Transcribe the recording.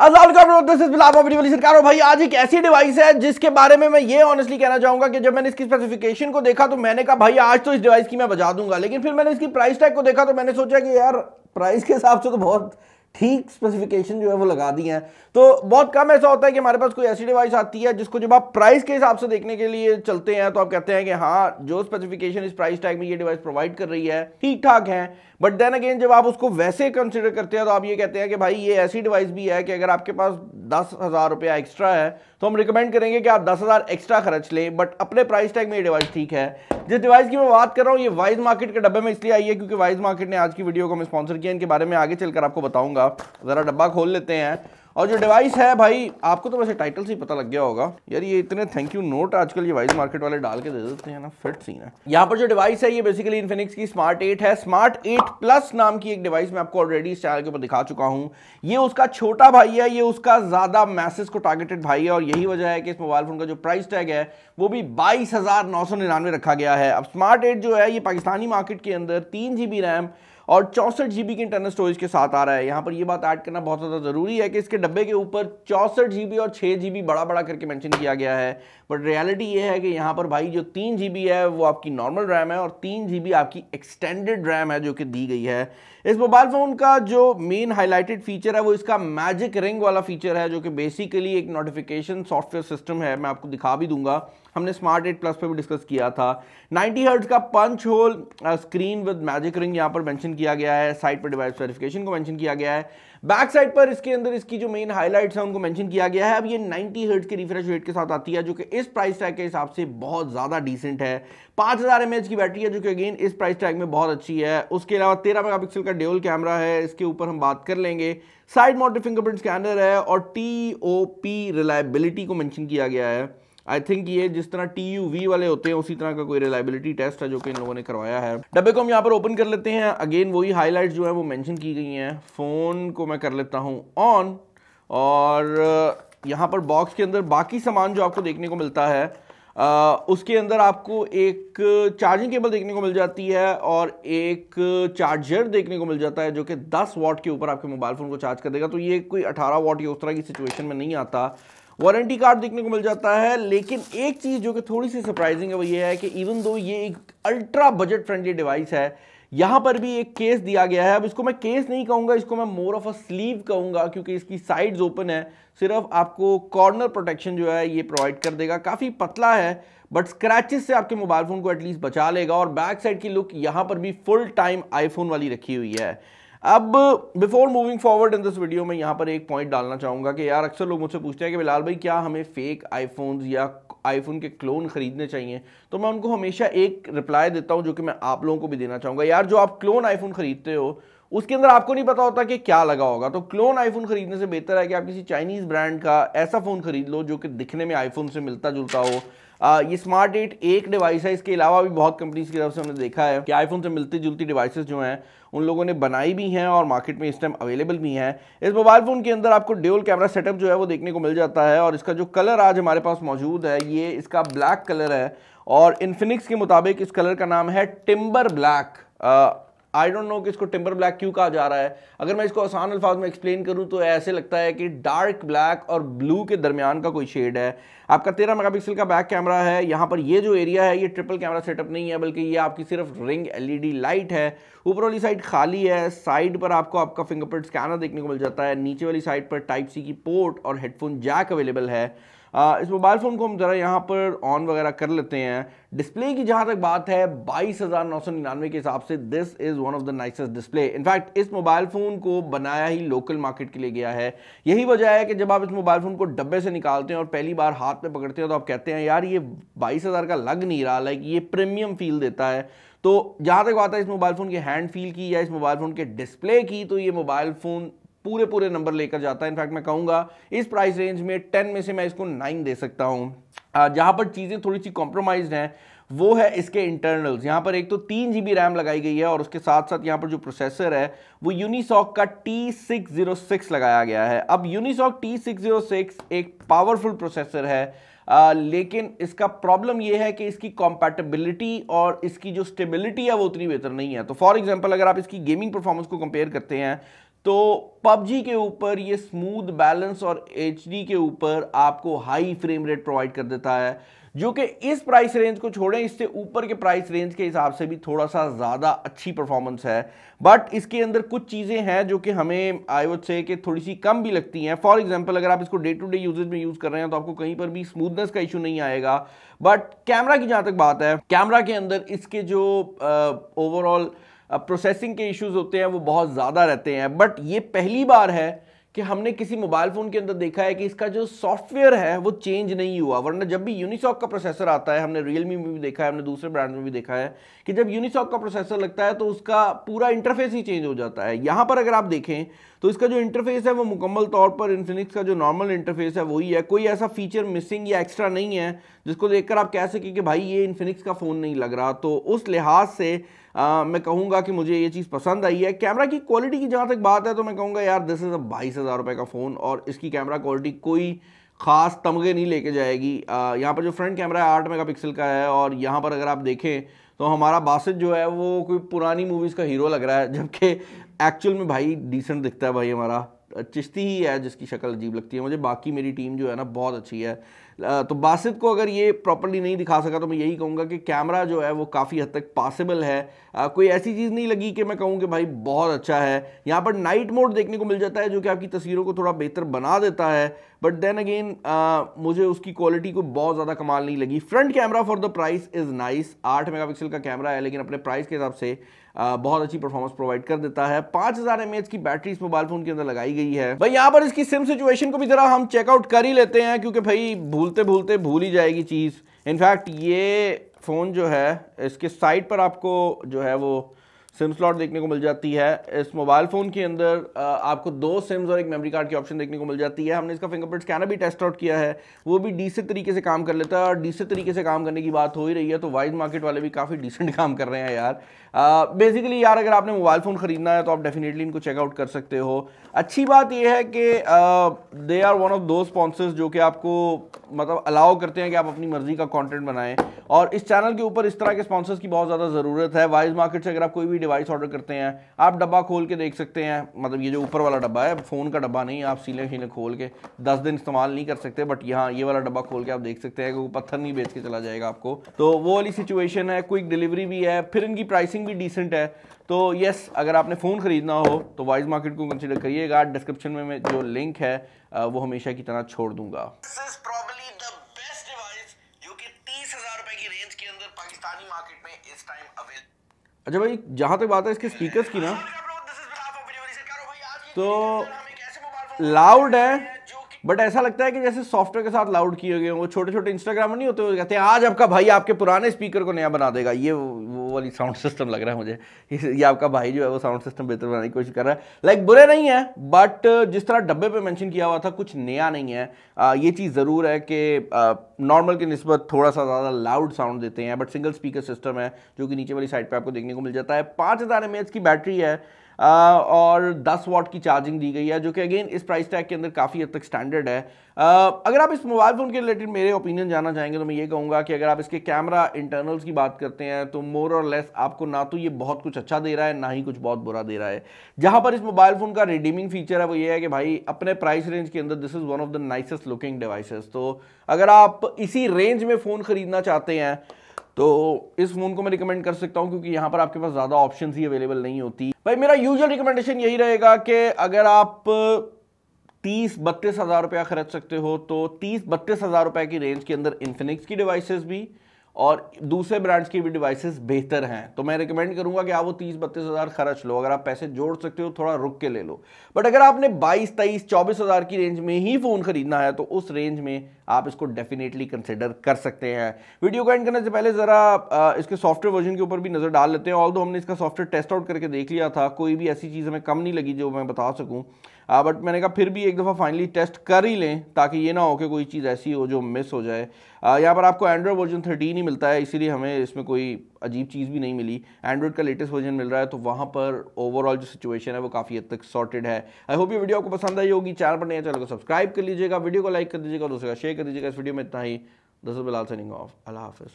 करो भाई आज एक ऐसी डिवाइस है जिसके बारे में मैं ये ऑनेस्टली कहना चाहूंगा कि जब मैंने इसकी स्पेसिफिकेशन को देखा तो मैंने कहा भाई आज तो इस डिवाइस की मैं बजा दूंगा लेकिन फिर मैंने इसकी प्राइस टैग को देखा तो मैंने सोचा कि यार प्राइस के हिसाब से तो बहुत ठीक स्पेसिफिकेशन जो है वो लगा दी हैं तो बहुत कम ऐसा होता है कि हमारे पास कोई ऐसी डिवाइस आती है जिसको जब आप प्राइस के हिसाब से देखने के लिए चलते हैं तो आप कहते हैं कि हाँ जो स्पेसिफिकेशन इस प्राइस टैग में ये डिवाइस प्रोवाइड कर रही है ठीक ठाक है बट देन अगेन जब आप उसको वैसे कंसिडर करते हैं तो आप ये कहते हैं कि भाई ये ऐसी डिवाइस भी है कि अगर आपके पास दस हज़ार रुपया एक्स्ट्रा है तो हम रिकमेंड करेंगे कि आप दस हज़ार एक्स्ट्रा खर्च लें बट अपने प्राइस टैग में ये डिवाइस ठीक है जिस डिवाइस की मैं बात कर रहा हूँ ये वाइज मार्केट के डब्बे में इसलिए आई है क्योंकि वाइज मार्केट ने आज की वीडियो को हमें स्पॉन्सर किया इनके बारे में आगे चलकर आपको बताऊंगा होगा ज़रा डब्बा खोल लेते हैं और जो डिवाइस है भाई आपको तो वैसे टाइटल से ही पता लग गया होगा यार ये इतने थैंक यू नोट आजकल ये वाइज मार्केट वाले डाल के दे देते हैं ना फिट सीन है यहाँ पर जो डिवाइस है ये बेसिकली इन्फिनिक्स की स्मार्ट एट है स्मार्ट एट प्लस नाम की एक डिवाइस मैं आपको ऑलरेडी इस चैनल के ऊपर दिखा चुका हूँ ये उसका छोटा भाई है ये उसका ज़्यादा मैसेज को टारगेटेड भाई है और यही वजह है कि इस मोबाइल फ़ोन का जो प्राइस टैग है वो भी बाईस रखा गया है अब स्मार्ट एट जो है ये पाकिस्तानी मार्केट के अंदर तीन रैम और चौंसठ जीबी की इंटरनल स्टोरेज के साथ आ रहा है यहाँ पर ये बात ऐड करना बहुत ज़्यादा ज़रूरी है कि इसके डब्बे के ऊपर चौंसठ जीबी और छः जीबी बड़ा बड़ा करके मेंशन किया गया है बट रियलिटी ये है कि यहाँ पर भाई जो तीन जीबी है वो आपकी नॉर्मल रैम है और तीन जीबी आपकी एक्सटेंडेड रैम है जो कि दी गई है इस मोबाइल फ़ोन का जो मेन हाईलाइटेड फीचर है वो इसका मैजिक रिंग वाला फीचर है जो कि बेसिकली एक नोटिफिकेशन सॉफ्टवेयर सिस्टम है मैं आपको दिखा भी दूंगा हमने स्मार्ट एट प्लस पे भी डिस्कस किया था 90 हर्ट्ज का punch hole screen with magic ring यहाँ पर मेंशन किया गया है साइट पर डिवाइस वेरिफिकेशन को मेंशन किया गया है बैक साइड पर इसके अंदर इसकी जो मेन हाइलाइट्स हैं उनको मेंशन किया गया है अब ये 90 हर्ट्ज के रिफ्रेश रेट के साथ आती है जो कि इस प्राइस टैग के हिसाब से बहुत ज़्यादा डिसेंट है 5000 हज़ार की बैटरी है जो कि अगेन इस प्राइस टैग में बहुत अच्छी है उसके अलावा तेरह मेगा का डेवल कैमरा है इसके ऊपर हम बात कर लेंगे साइड मॉडल फिंगरप्रिंट स्कैनर है और टी रिलायबिलिटी को मैंशन किया गया है आई थिंक ये जिस तरह टी यू वी वाले होते हैं उसी तरह का कोई रिलायबिलिटी टेस्ट है जो कि इन लोगों ने करवाया है डब्बे को हम यहाँ पर ओपन कर लेते हैं अगेन वही हाईलाइट जो है वो मैंशन की गई हैं फ़ोन को मैं कर लेता हूँ ऑन और uh, यहाँ पर बॉक्स के अंदर बाकी सामान जो आपको देखने को मिलता है आ, uh, उसके अंदर आपको एक चार्जिंग केबल देखने को मिल जाती है और एक चार्जर देखने को मिल जाता है जो कि 10 वॉट के ऊपर आपके मोबाइल फ़ोन को चार्ज कर देगा तो ये कोई 18 वॉट या उस तरह की सिचुएशन में नहीं आता वारंटी कार्ड देखने को मिल जाता है लेकिन एक चीज़ जो कि थोड़ी सी सरप्राइजिंग है वो ये है कि इवन दो ये एक अल्ट्रा बजट फ्रेंडली डिवाइस है यहाँ पर भी एक केस दिया गया है अब इसको मैं केस नहीं कहूंगा इसको मैं मोर ऑफ अ स्लीव कहूंगा क्योंकि इसकी साइड्स ओपन है सिर्फ आपको कॉर्नर प्रोटेक्शन जो है ये प्रोवाइड कर देगा काफ़ी पतला है बट स्क्रैचेस से आपके मोबाइल फ़ोन को एटलीस्ट बचा लेगा और बैक साइड की लुक यहाँ पर भी फुल टाइम आईफोन वाली रखी हुई है अब before moving forward in this video में यहाँ पर एक पॉइंट डालना चाहूँगा कि यार अक्सर लोग मुझसे पूछते हैं कि बिलाल भाई क्या हमें फेक आईफोन्स या आईफोन के क्लोन खरीदने चाहिए तो मैं उनको हमेशा एक रिप्लाई देता हूँ जो कि मैं आप लोगों को भी देना चाहूँगा यार जो आप क्लोन आईफोन खरीदते हो उसके अंदर आपको नहीं पता होता कि क्या लगा होगा तो क्लोन आईफोन खरीदने से बेहतर है कि आप किसी चाइनीज़ ब्रांड का ऐसा फ़ोन खरीद लो जो कि दिखने में आईफोन से मिलता जुलता हो आ, ये स्मार्ट एट एक डिवाइस है इसके अलावा भी बहुत कंपनीज की तरफ से हमने देखा है कि आईफोन से मिलती जुलती डिवाइसेस जो हैं उन लोगों ने बनाई भी हैं और मार्केट में इस टाइम अवेलेबल भी हैं इस मोबाइल फ़ोन के अंदर आपको ड्यूल कैमरा सेटअप जो है वो देखने को मिल जाता है और इसका जो कलर आज हमारे पास मौजूद है ये इसका ब्लैक कलर है और इन्फिनिक्स के मुताबिक इस कलर का नाम है timber black I don't know कि इसको टिम्बर ब्लैक क्यों कहा जा रहा है अगर मैं इसको आसान अल्फाज में एक्सप्लेन करूं तो ऐसे लगता है कि डार्क ब्लैक और ब्लू के दरमियान का कोई शेड है आपका तेरह मेगापिक्सल का बैक कैमरा है यहाँ पर ये जो एरिया है ये ट्रिपल कैमरा सेटअप नहीं है बल्कि ये आपकी सिर्फ रिंग एलईडी लाइट है ऊपर वाली साइड खाली है साइड पर आपको आपका फिंगरप्रिंट स्कैनर देखने को मिल जाता है नीचे वाली साइड पर टाइप सी की पोर्ट और हेडफोन जैक अवेलेबल है इस मोबाइल फ़ोन को हम ज़रा यहाँ पर ऑन वगैरह कर लेते हैं डिस्प्ले की जहाँ तक बात है बाईस हज़ार नौ सौ निन्यानवे के हिसाब से this is one of the nicest display in fact इस मोबाइल फ़ोन को बनाया ही लोकल मार्केट के लिए गया है यही वजह है कि जब आप इस मोबाइल फ़ोन को डब्बे से निकालते हैं और पहली बार हाथ में पकड़ते हैं तो आप कहते हैं यार ये बाईस हज़ार का लग नहीं रहा लाइक ये प्रीमियम फील देता है तो जहाँ तक बात है इस मोबाइल फ़ोन के हैंड फील की या इस मोबाइल फ़ोन के डिस्प्ले की तो ये मोबाइल फ़ोन पूरे पूरे नंबर लेकर जाता है इनफैक्ट मैं कहूंगा इस प्राइस रेंज में टेन में से मैं इसको नाइन दे सकता हूं जहां पर चीज़ें थोड़ी सी कॉम्प्रोमाइज हैं वो है इसके इंटरनल्स यहाँ पर एक तो तीन जी रैम लगाई गई है और उसके साथ साथ यहाँ पर जो प्रोसेसर है वो यूनिसॉक का T606 लगाया गया है अब यूनिसॉक T606 एक पावरफुल प्रोसेसर है आ, लेकिन इसका प्रॉब्लम ये है कि इसकी कॉम्पैटिबिलिटी और इसकी जो स्टेबिलिटी है वो उतनी बेहतर नहीं है तो फॉर एग्जांपल अगर आप इसकी गेमिंग परफॉर्मेंस को कंपेयर करते हैं तो पबजी के ऊपर ये स्मूथ बैलेंस और एच के ऊपर आपको हाई फ्रेम रेट प्रोवाइड कर देता है जो कि इस प्राइस रेंज को छोड़ें इससे ऊपर के प्राइस रेंज के हिसाब से भी थोड़ा सा ज़्यादा अच्छी परफॉर्मेंस है बट इसके अंदर कुछ चीज़ें हैं जो कि हमें आई वुड से कि थोड़ी सी कम भी लगती हैं फॉर एग्जांपल अगर आप इसको डे टू डे यूजेज में यूज़ कर रहे हैं तो आपको कहीं पर भी स्मूथनेस का इशू नहीं आएगा बट कैमरा की जहाँ तक बात है कैमरा के अंदर इसके जो ओवरऑल uh, प्रोसेसिंग के इश्यूज होते हैं वो बहुत ज़्यादा रहते हैं बट ये पहली बार है कि हमने किसी मोबाइल फ़ोन के अंदर देखा है कि इसका जो सॉफ्टवेयर है वो चेंज नहीं हुआ वरना जब भी यूनिसॉक का प्रोसेसर आता है हमने रियलमी में भी देखा है हमने दूसरे ब्रांड में भी देखा है कि जब यूनिसॉक का प्रोसेसर लगता है तो उसका पूरा इंटरफेस ही चेंज हो जाता है यहाँ पर अगर आप देखें तो इसका जो इंटरफेस है वो मुकम्मल तौर पर इन्फिनिक्स का जो नॉर्मल इंटरफेस है वही है कोई ऐसा फीचर मिसिंग या एक्स्ट्रा नहीं है जिसको देखकर आप कह सकें कि भाई ये इन्फिनिक्स का फ़ोन नहीं लग रहा तो उस लिहाज से आ, मैं कहूँगा कि मुझे ये चीज़ पसंद आई है कैमरा की क्वालिटी की जहाँ तक बात है तो मैं कहूँगा यार दिस इज़ अ बाईस हज़ार रुपये का फ़ोन और इसकी कैमरा क्वालिटी कोई ख़ास तमगे नहीं लेके जाएगी यहाँ पर जो फ्रंट कैमरा है आठ मेगापिक्सल का है और यहाँ पर अगर आप देखें तो हमारा बासित जो है वो कोई पुरानी मूवीज़ का हीरो लग रहा है जबकि एक्चुअल में भाई डिसेंट दिखता है भाई हमारा चिश्ती ही है जिसकी शक्ल अजीब लगती है मुझे बाकी मेरी टीम जो है ना बहुत अच्छी है तो बासित को अगर ये प्रॉपरली नहीं दिखा सका तो मैं यही कहूँगा कि कैमरा जो है वो काफ़ी हद तक पॉसिबल है कोई ऐसी चीज़ नहीं लगी कि मैं कहूँ कि भाई बहुत अच्छा है यहाँ पर नाइट मोड देखने को मिल जाता है जो कि आपकी तस्वीरों को थोड़ा बेहतर बना देता है बट देन अगेन मुझे उसकी क्वालिटी को बहुत ज़्यादा कमाल नहीं लगी front camera for the price is nice आठ मेगा का कैमरा है लेकिन अपने प्राइस के हिसाब से बहुत अच्छी परफॉर्मेंस प्रोवाइड कर देता है पाँच हज़ार की बैटरी इस मोबाइल फ़ोन के अंदर लगाई गई है भाई यहाँ पर इसकी सिम सिचुएशन को भी ज़रा हम चेकआउट कर ही लेते हैं क्योंकि भाई भूलते भूलते भूल ही जाएगी चीज़ इनफैक्ट ये फ़ोन जो है इसके साइड पर आपको जो है वो सिम स्लॉट देखने को मिल जाती है इस मोबाइल फ़ोन के अंदर आपको दो सिम्स और एक मेमोरी कार्ड की ऑप्शन देखने को मिल जाती है हमने इसका फिंगरप्रिंट स्कैनर भी टेस्ट आउट किया है वो भी डिसेंट तरीके से काम कर लेता है और डिसेंट तरीके से काम करने की बात हो ही रही है तो वाइज मार्केट वाले भी काफ़ी डिसेंट काम कर रहे हैं यार बेसिकली यार अगर आपने मोबाइल फ़ोन ख़रीदना है तो आप डेफिनेटली इनको चेकआउट कर सकते हो अच्छी बात यह है कि दे आर वन ऑफ दो स्पॉन्सर्स जो कि आपको मतलब अलाउ करते हैं कि आप अपनी मर्ज़ी का कॉन्टेंट बनाएं और इस चैनल के ऊपर इस तरह के स्पॉन्सर्स की बहुत ज़्यादा ज़रूरत है वाइज मार्केट से अगर आप कोई भी भी डिवाइस ऑर्डर करते हैं आप डब्बा खोल के देख सकते हैं मतलब ये जो ऊपर वाला डब्बा है फ़ोन का डब्बा नहीं आप सीले शीले खोल के दस दिन इस्तेमाल नहीं कर सकते बट यहाँ ये वाला डब्बा खोल के आप देख सकते हैं कि वो पत्थर नहीं बेच के चला जाएगा आपको तो वो वाली सिचुएशन है क्विक डिलीवरी भी है फिर इनकी प्राइसिंग भी डिसेंट है तो येस अगर आपने फ़ोन ख़रीदना हो तो वाइज मार्केट को कंसिडर करिएगा डिस्क्रिप्शन में जो लिंक है वो हमेशा की तरह छोड़ दूंगा पाकिस्तानी मार्केट में इस टाइम अवेलेबल अच्छा भाई जहाँ तक बात है इसके स्पीकर्स की ना तो लाउड है बट ऐसा लगता है कि जैसे सॉफ्टवेयर के साथ लाउड किए गए वो छोटे छोटे इंस्टाग्राम नहीं होते कहते हैं आज आपका भाई आपके पुराने स्पीकर को नया बना देगा ये वो वाली साउंड सिस्टम लग रहा है मुझे ये आपका भाई जो है वो साउंड सिस्टम बेहतर बनाने की कोशिश कर रहा है लाइक like, बुरे नहीं है बट जिस तरह डब्बे पर मैंशन किया हुआ था कुछ नया नहीं है आ, ये चीज़ ज़रूर है कि नॉर्मल के नस्बत थोड़ा सा ज़्यादा लाउड साउंड देते हैं बट सिंगल स्पीकर सिस्टम है जो कि नीचे वाली साइड पर आपको देखने को मिल जाता है पाँच हज़ार की बैटरी है और 10 वॉट की चार्जिंग दी गई है जो कि अगेन इस प्राइस टैग के अंदर काफ़ी हद तक स्टैंडर्ड है अगर आप इस मोबाइल फ़ोन के रिलेटेड मेरे ओपिनियन जानना चाहेंगे तो मैं ये कहूँगा कि अगर आप इसके कैमरा इंटरनल्स की बात करते हैं तो मोर और लेस आपको ना तो ये बहुत कुछ अच्छा दे रहा है ना ही कुछ बहुत बुरा दे रहा है जहाँ पर इस मोबाइल फ़ोन का रिडीमिंग फीचर है वो ये है कि भाई अपने प्राइस रेंज के अंदर this is one of the nicest looking devices तो अगर आप इसी रेंज में फ़ोन ख़रीदना चाहते हैं तो इस फ़ोन को मैं रिकमेंड कर सकता हूं क्योंकि यहां पर आपके पास ज़्यादा ऑप्शन ही अवेलेबल नहीं होती भाई मेरा यूजल रिकमेंडेशन यही रहेगा कि अगर आप तीस बत्तीस हज़ार रुपया खरीद सकते हो तो तीस बत्तीस हज़ार रुपए की रेंज के अंदर इन्फिनिक्स की डिवाइसेस भी और दूसरे ब्रांड्स की भी डिवाइसेस बेहतर हैं तो मैं रिकमेंड करूंगा कि आप वो तीस बत्तीस हज़ार खर्च लो अगर आप पैसे जोड़ सकते हो थोड़ा रुक के ले लो बट अगर आपने बाईस तेईस चौबीस हज़ार की रेंज में ही फ़ोन खरीदना है तो उस रेंज में आप इसको डेफिनेटली कंसिडर कर सकते हैं वीडियो को एंड करने से पहले ज़रा इसके सॉफ्टवेयर वर्जन के ऊपर भी नज़र डाल लेते हैं ऑल हमने इसका सॉफ्टवेयर टेस्ट आउट करके देख लिया था कोई भी ऐसी चीज़ हमें कम नहीं लगी जो मैं बता सकूँ बट हाँ, मैंने कहा फिर भी एक दफ़ा फाइनली टेस्ट कर ही लें ताकि ये ना हो कि कोई चीज़ ऐसी हो जो मिस हो जाए हाँ, यहाँ पर आपको एंड्रॉयड वर्जन थर्टीन ही मिलता है इसीलिए हमें इसमें कोई अजीब चीज़ भी नहीं मिली एंड्रॉयड का लेटेस्ट वर्जन मिल रहा है तो वहाँ पर ओवरऑल जो सिचुएशन है वो काफ़ी हद तक सॉर्टेड है आई होप ये वीडियो आपको पसंद आई होगी चैनल पर नया चैनल को सब्सक्राइब कर लीजिएगा वीडियो को लाइक कर दीजिएगा दूसरे का शेयर कर दीजिएगा इस वीडियो में इतना ही दस बिलाल सनिंग ऑफ अल्लाह हाफ़